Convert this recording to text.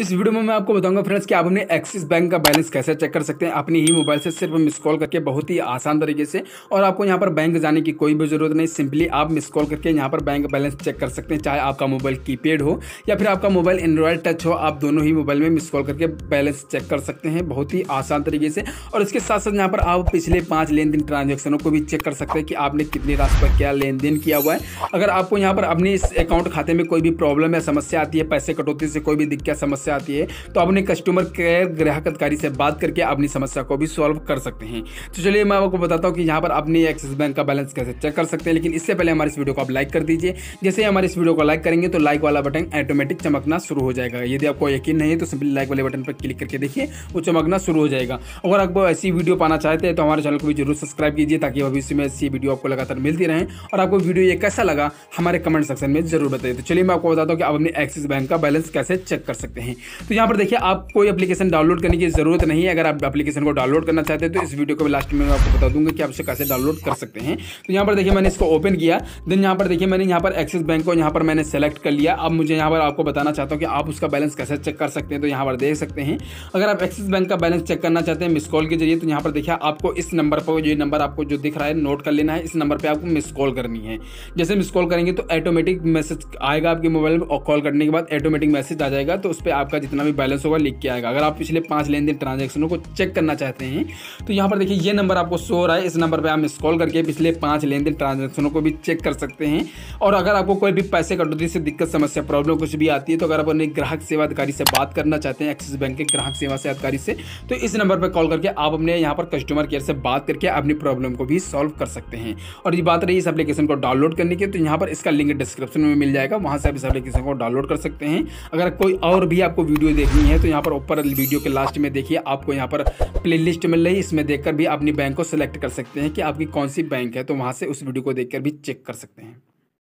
इस वीडियो में मैं आपको बताऊंगा फ्रेंड्स कि आप अपने एक्सिस बैंक का बैलेंस कैसे चेक कर सकते हैं अपने ही मोबाइल से सिर्फ मिस कॉल करके बहुत ही आसान तरीके से और आपको यहाँ पर बैंक जाने की कोई भी जरूरत नहीं सिंपली आप मिस कॉल करके यहाँ पर बैंक बैलेंस चेक कर सकते हैं चाहे आपका मोबाइल की हो या फिर आपका मोबाइल एंड्रॉयड टच हो आप दोनों ही मोबाइल में मिस कॉल करके बैलेंस चेक कर सकते हैं बहुत ही आसान तरीके से और इसके साथ साथ यहाँ पर आप पिछले पाँच लेन देन ट्रांजेक्शनों को भी चेक कर सकते हैं कि आपने कितनी राशि पर क्या लेन देन किया हुआ है अगर आपको यहाँ पर अपने इस अकाउंट खाते में कोई भी प्रॉब्लम या समस्या आती है पैसे कटौती से कोई भी दिक्कत समस्या समस्या आती है तो अपने कस्टमर केयर ग्राहक अधिकारी से बात करके अपनी समस्या को भी सॉल्व कर सकते हैं तो चलिए मैं आपको बताता हूँ कि यहाँ पर अपने एक्सिस बैंक का बैलेंस कैसे चेक कर सकते हैं लेकिन इससे पहले हमारे इस वीडियो को आप लाइक कर दीजिए जैसे ही हमारे इस वीडियो को लाइक करेंगे तो लाइक वाला बटन ऑटोमेटिक चमकना शुरू हो जाएगा यदि आपको यकीन नहीं है तो सिंपली लाइक वाले बटन पर क्लिक करके देखिए वो चमकना शुरू हो जाएगा अगर आपको ऐसी वीडियो पाना चाहते हैं तो हमारे चैनल को भी जरूर सब्सक्राइब कीजिए ताकि भविष्य में ऐसी वीडियो आपको लगातार मिलती रहे और आपको वीडियो ये कैसा लगा हमारे कमेंट सेक्शन में जरूर बताइए तो चलिए मैं आपको बताता हूँ कि आप अपने एक्सिस बैंक का बैलेंस कैसे चेक कर सकते हैं हैं तो यहाँ पर देखिए आप कोई एप्लीकेशन डाउनलोड करने की ज़रूरत नहीं है अगर आप एप्लीकेशन को डाउनलोड करना चाहते हैं तो इस वीडियो को लास्ट में आपको बता दूंगा कि आप इसे कैसे डाउनलोड कर सकते हैं तो यहाँ पर देखिए मैंने इसको ओपन किया देन यहाँ पर देखिए मैंने यहाँ पर एक्सिस बैंक को यहाँ पर मैंने सेलेक्ट कर लिया अब मुझे यहाँ पर आपको बताना चाहता हूँ कि आप उसका बैलेंस कैसे चेक कर सकते हैं तो यहाँ पर देख सकते हैं अगर आप एक्सिस बैंक का बैलेंस चेक करना चाहते हैं मिस कॉल के जरिए तो यहाँ पर देखिए आपको इस नंबर पर ये नंबर आपको जो दिख रहा है नोट कर लेना है इस नंबर पर आपको मिस कॉल करनी है जैसे मिस कॉल करेंगे तो ऑटोमेटिक मैसेज आएगा आपके मोबाइल में और कॉल करने के बाद ऑटोमेटिक मैसेज आ जाएगा तो उस पर आपका जितना भी बैलेंस होगा लिख के आएगा अगर आप पिछले पाँच लेन देन ट्रांजेक्शनों को चेक करना चाहते हैं तो यहाँ पर देखिए ये नंबर आपको शो हो रहा है इस नंबर पर आप स्कॉल करके पिछले पाँच लेन देन ट्रांजेक्शनों को भी चेक कर सकते हैं और अगर आपको कोई भी पैसे कटौती से दिक्कत समस्या प्रॉब्लम कुछ भी आती है तो अगर आप अपने ग्राहक सेवा अधिकारी से बात करना चाहते हैं एक्सिस बैंक के ग्राहक सेवा से अधिकारी से तो इस नंबर पर कॉल करके आप अपने यहाँ पर कस्टमर केयर से बात करके अपनी प्रॉब्लम को भी सॉल्व कर सकते हैं और ये बात रही इस एप्लीकेशन को डाउनलोड करने की तो यहाँ पर इसका लिंक डिस्क्रिप्शन में मिल जाएगा वहाँ से आप इस एप्लीकेशन को डाउनलोड कर सकते हैं अगर कोई और भी आप आपको वीडियो देखनी है तो यहाँ पर ऊपर वीडियो के लास्ट में देखिए आपको यहाँ पर प्ले लिस्ट मिल रही है इसमें देखकर भी अपनी बैंक को सिलेक्ट कर सकते हैं कि आपकी कौन सी बैंक है तो वहाँ से उस वीडियो को देखकर भी चेक कर सकते हैं